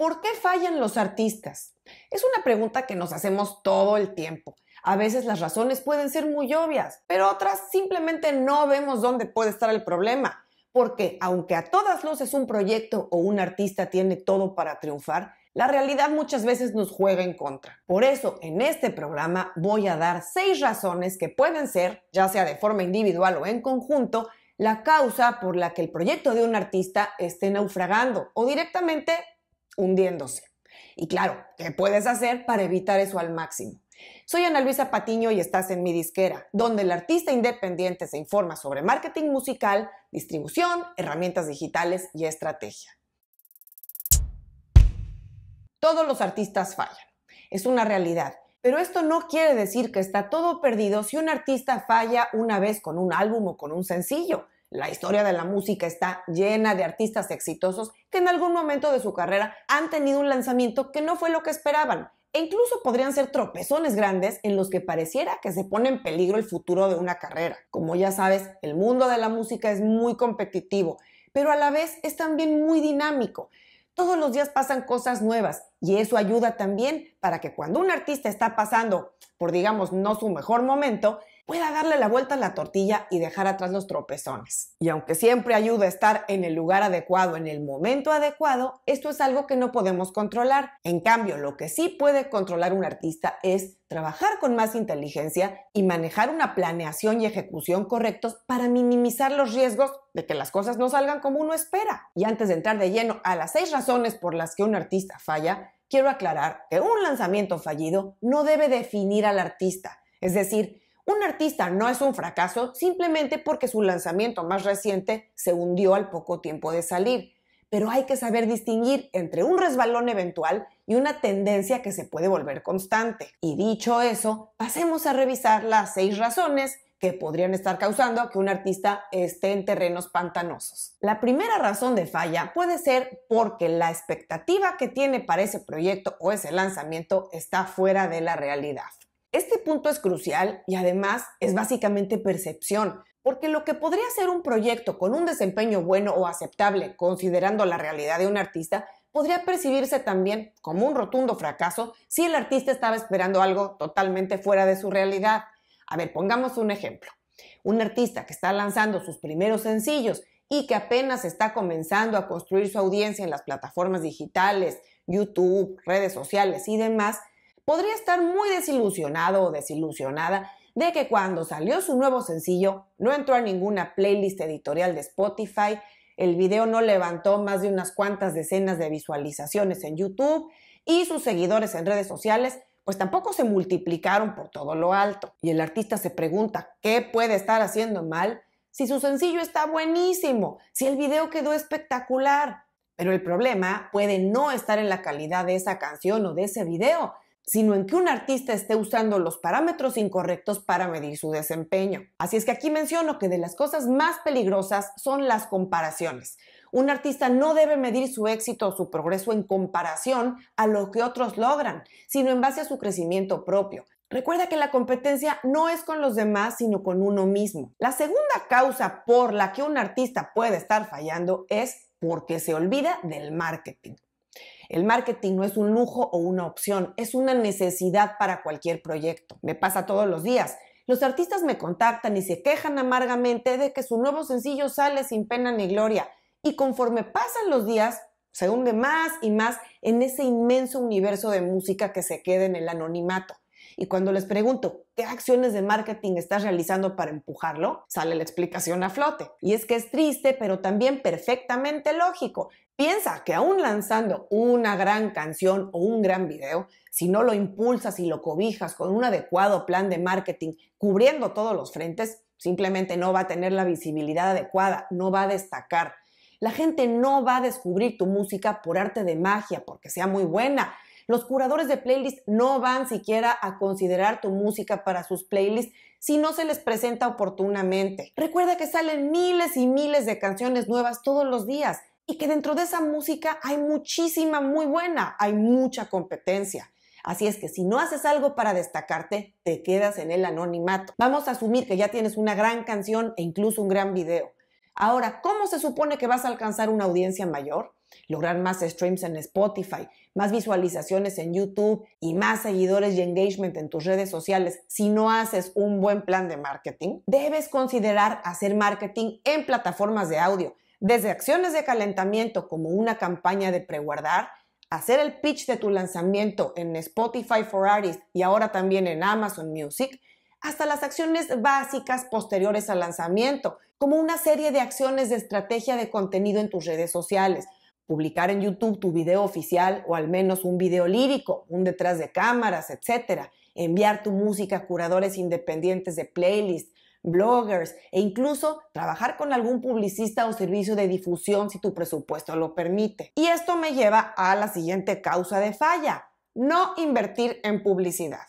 ¿Por qué fallan los artistas? Es una pregunta que nos hacemos todo el tiempo. A veces las razones pueden ser muy obvias, pero otras simplemente no vemos dónde puede estar el problema. Porque aunque a todas luces un proyecto o un artista tiene todo para triunfar, la realidad muchas veces nos juega en contra. Por eso, en este programa voy a dar seis razones que pueden ser, ya sea de forma individual o en conjunto, la causa por la que el proyecto de un artista esté naufragando o directamente hundiéndose. Y claro, ¿qué puedes hacer para evitar eso al máximo? Soy Ana Luisa Patiño y estás en mi disquera, donde el artista independiente se informa sobre marketing musical, distribución, herramientas digitales y estrategia. Todos los artistas fallan, es una realidad, pero esto no quiere decir que está todo perdido si un artista falla una vez con un álbum o con un sencillo. La historia de la música está llena de artistas exitosos que en algún momento de su carrera han tenido un lanzamiento que no fue lo que esperaban e incluso podrían ser tropezones grandes en los que pareciera que se pone en peligro el futuro de una carrera. Como ya sabes, el mundo de la música es muy competitivo, pero a la vez es también muy dinámico. Todos los días pasan cosas nuevas y eso ayuda también para que cuando un artista está pasando por, digamos, no su mejor momento, pueda darle la vuelta a la tortilla y dejar atrás los tropezones. Y aunque siempre ayuda a estar en el lugar adecuado, en el momento adecuado, esto es algo que no podemos controlar. En cambio, lo que sí puede controlar un artista es trabajar con más inteligencia y manejar una planeación y ejecución correctos para minimizar los riesgos de que las cosas no salgan como uno espera. Y antes de entrar de lleno a las seis razones por las que un artista falla, quiero aclarar que un lanzamiento fallido no debe definir al artista. Es decir, un artista no es un fracaso simplemente porque su lanzamiento más reciente se hundió al poco tiempo de salir, pero hay que saber distinguir entre un resbalón eventual y una tendencia que se puede volver constante. Y dicho eso, pasemos a revisar las seis razones que podrían estar causando que un artista esté en terrenos pantanosos. La primera razón de falla puede ser porque la expectativa que tiene para ese proyecto o ese lanzamiento está fuera de la realidad. Este punto es crucial y además es básicamente percepción, porque lo que podría ser un proyecto con un desempeño bueno o aceptable, considerando la realidad de un artista, podría percibirse también como un rotundo fracaso si el artista estaba esperando algo totalmente fuera de su realidad. A ver, pongamos un ejemplo. Un artista que está lanzando sus primeros sencillos y que apenas está comenzando a construir su audiencia en las plataformas digitales, YouTube, redes sociales y demás, podría estar muy desilusionado o desilusionada de que cuando salió su nuevo sencillo no entró a ninguna playlist editorial de Spotify, el video no levantó más de unas cuantas decenas de visualizaciones en YouTube y sus seguidores en redes sociales pues tampoco se multiplicaron por todo lo alto. Y el artista se pregunta, ¿qué puede estar haciendo mal si su sencillo está buenísimo, si el video quedó espectacular? Pero el problema puede no estar en la calidad de esa canción o de ese video, sino en que un artista esté usando los parámetros incorrectos para medir su desempeño. Así es que aquí menciono que de las cosas más peligrosas son las comparaciones. Un artista no debe medir su éxito o su progreso en comparación a lo que otros logran, sino en base a su crecimiento propio. Recuerda que la competencia no es con los demás, sino con uno mismo. La segunda causa por la que un artista puede estar fallando es porque se olvida del marketing. El marketing no es un lujo o una opción, es una necesidad para cualquier proyecto. Me pasa todos los días. Los artistas me contactan y se quejan amargamente de que su nuevo sencillo sale sin pena ni gloria. Y conforme pasan los días, se hunde más y más en ese inmenso universo de música que se queda en el anonimato. Y cuando les pregunto, ¿qué acciones de marketing estás realizando para empujarlo? Sale la explicación a flote. Y es que es triste, pero también perfectamente lógico. Piensa que aún lanzando una gran canción o un gran video, si no lo impulsas y lo cobijas con un adecuado plan de marketing cubriendo todos los frentes, simplemente no va a tener la visibilidad adecuada, no va a destacar. La gente no va a descubrir tu música por arte de magia, porque sea muy buena, los curadores de playlists no van siquiera a considerar tu música para sus playlists si no se les presenta oportunamente. Recuerda que salen miles y miles de canciones nuevas todos los días y que dentro de esa música hay muchísima muy buena, hay mucha competencia. Así es que si no haces algo para destacarte, te quedas en el anonimato. Vamos a asumir que ya tienes una gran canción e incluso un gran video. Ahora, ¿cómo se supone que vas a alcanzar una audiencia mayor? lograr más streams en Spotify, más visualizaciones en YouTube y más seguidores y engagement en tus redes sociales si no haces un buen plan de marketing, debes considerar hacer marketing en plataformas de audio, desde acciones de calentamiento como una campaña de preguardar, hacer el pitch de tu lanzamiento en Spotify for Artists y ahora también en Amazon Music, hasta las acciones básicas posteriores al lanzamiento, como una serie de acciones de estrategia de contenido en tus redes sociales, publicar en YouTube tu video oficial o al menos un video lírico, un detrás de cámaras, etcétera, enviar tu música a curadores independientes de playlists, bloggers e incluso trabajar con algún publicista o servicio de difusión si tu presupuesto lo permite. Y esto me lleva a la siguiente causa de falla, no invertir en publicidad.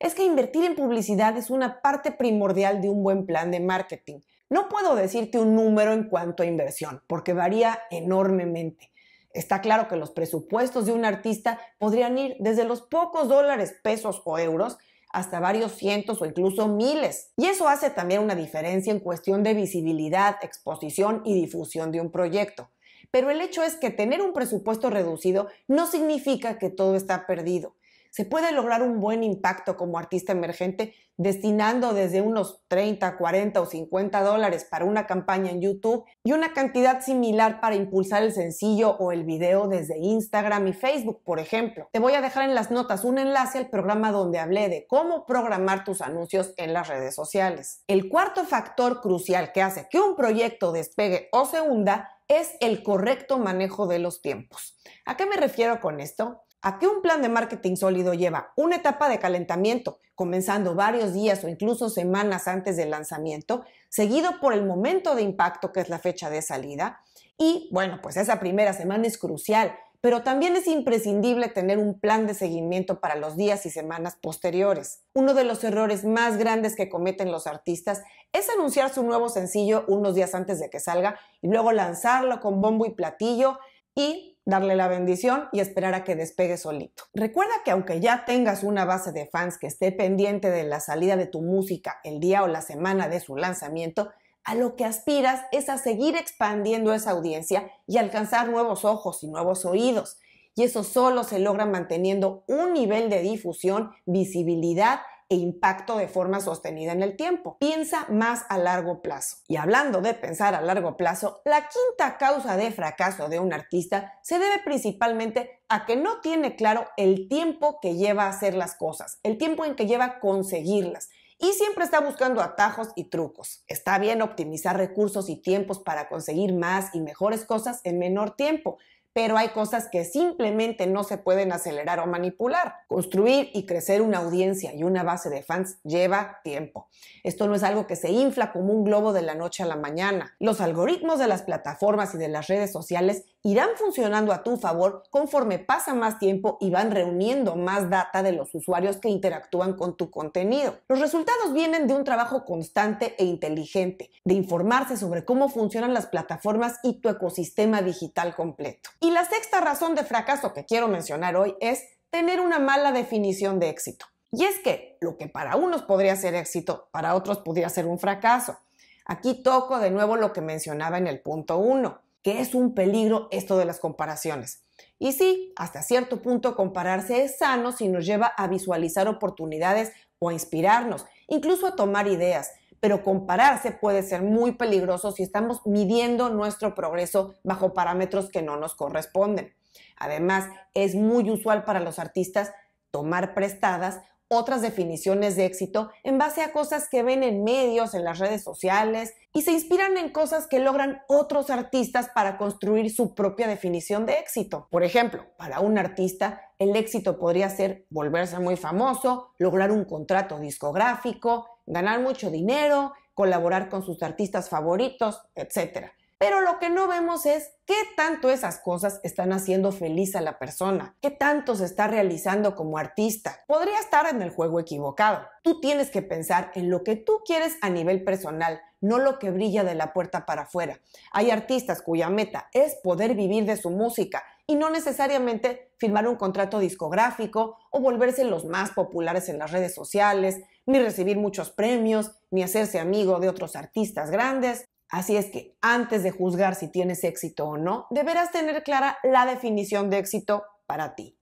Es que invertir en publicidad es una parte primordial de un buen plan de marketing no puedo decirte un número en cuanto a inversión, porque varía enormemente. Está claro que los presupuestos de un artista podrían ir desde los pocos dólares, pesos o euros hasta varios cientos o incluso miles. Y eso hace también una diferencia en cuestión de visibilidad, exposición y difusión de un proyecto. Pero el hecho es que tener un presupuesto reducido no significa que todo está perdido se puede lograr un buen impacto como artista emergente destinando desde unos 30, 40 o 50 dólares para una campaña en YouTube y una cantidad similar para impulsar el sencillo o el video desde Instagram y Facebook, por ejemplo. Te voy a dejar en las notas un enlace al programa donde hablé de cómo programar tus anuncios en las redes sociales. El cuarto factor crucial que hace que un proyecto despegue o se hunda es el correcto manejo de los tiempos. ¿A qué me refiero con esto? a un plan de marketing sólido lleva una etapa de calentamiento, comenzando varios días o incluso semanas antes del lanzamiento, seguido por el momento de impacto, que es la fecha de salida. Y bueno, pues esa primera semana es crucial, pero también es imprescindible tener un plan de seguimiento para los días y semanas posteriores. Uno de los errores más grandes que cometen los artistas es anunciar su nuevo sencillo unos días antes de que salga y luego lanzarlo con bombo y platillo y darle la bendición y esperar a que despegue solito. Recuerda que aunque ya tengas una base de fans que esté pendiente de la salida de tu música el día o la semana de su lanzamiento, a lo que aspiras es a seguir expandiendo esa audiencia y alcanzar nuevos ojos y nuevos oídos. Y eso solo se logra manteniendo un nivel de difusión, visibilidad e impacto de forma sostenida en el tiempo. Piensa más a largo plazo. Y hablando de pensar a largo plazo, la quinta causa de fracaso de un artista se debe principalmente a que no tiene claro el tiempo que lleva a hacer las cosas, el tiempo en que lleva a conseguirlas y siempre está buscando atajos y trucos. Está bien optimizar recursos y tiempos para conseguir más y mejores cosas en menor tiempo, pero hay cosas que simplemente no se pueden acelerar o manipular. Construir y crecer una audiencia y una base de fans lleva tiempo. Esto no es algo que se infla como un globo de la noche a la mañana. Los algoritmos de las plataformas y de las redes sociales irán funcionando a tu favor conforme pasa más tiempo y van reuniendo más data de los usuarios que interactúan con tu contenido. Los resultados vienen de un trabajo constante e inteligente, de informarse sobre cómo funcionan las plataformas y tu ecosistema digital completo. Y la sexta razón de fracaso que quiero mencionar hoy es tener una mala definición de éxito. Y es que lo que para unos podría ser éxito, para otros podría ser un fracaso. Aquí toco de nuevo lo que mencionaba en el punto 1 que es un peligro esto de las comparaciones. Y sí, hasta cierto punto compararse es sano si nos lleva a visualizar oportunidades o a inspirarnos, incluso a tomar ideas, pero compararse puede ser muy peligroso si estamos midiendo nuestro progreso bajo parámetros que no nos corresponden. Además, es muy usual para los artistas tomar prestadas otras definiciones de éxito en base a cosas que ven en medios, en las redes sociales, y se inspiran en cosas que logran otros artistas para construir su propia definición de éxito. Por ejemplo, para un artista, el éxito podría ser volverse muy famoso, lograr un contrato discográfico, ganar mucho dinero, colaborar con sus artistas favoritos, etc. Pero lo que no vemos es qué tanto esas cosas están haciendo feliz a la persona, qué tanto se está realizando como artista. Podría estar en el juego equivocado. Tú tienes que pensar en lo que tú quieres a nivel personal no lo que brilla de la puerta para afuera. Hay artistas cuya meta es poder vivir de su música y no necesariamente firmar un contrato discográfico o volverse los más populares en las redes sociales, ni recibir muchos premios, ni hacerse amigo de otros artistas grandes. Así es que antes de juzgar si tienes éxito o no, deberás tener clara la definición de éxito para ti.